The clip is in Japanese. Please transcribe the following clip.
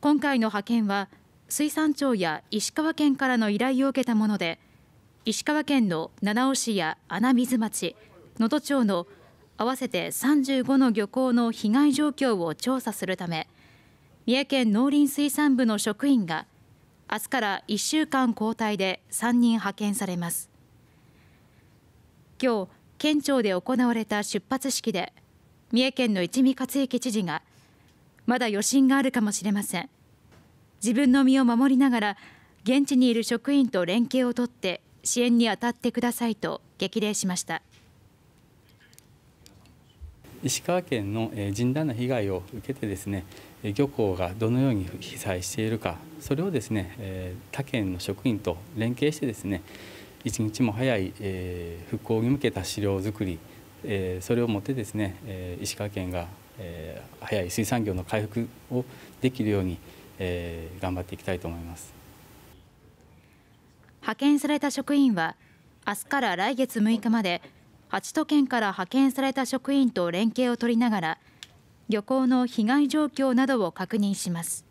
今回の派遣は水産庁や石川県からの依頼を受けたもので石川県の七尾市や穴水町能登町の合わせて35の漁港の被害状況を調査するため三重県農林水産部の職員が明日から1週間交代で3人派遣されます今日県庁で行われた出発式で三重県の一味克行知事がまだ余震があるかもしれません自分の身を守りながら現地にいる職員と連携を取って支援に当たってくださいと激励しました石川県の甚大な被害を受けてですね漁港がどのように被災しているかそれをですね他県の職員と連携してですね一日も早い復興に向けた資料作りえー、それをもってですね、えー、石川県が、えー、早い水産業の回復をできるように、えー、頑張っていきたいと思います派遣された職員は明日から来月6日まで八都県から派遣された職員と連携を取りながら漁港の被害状況などを確認します。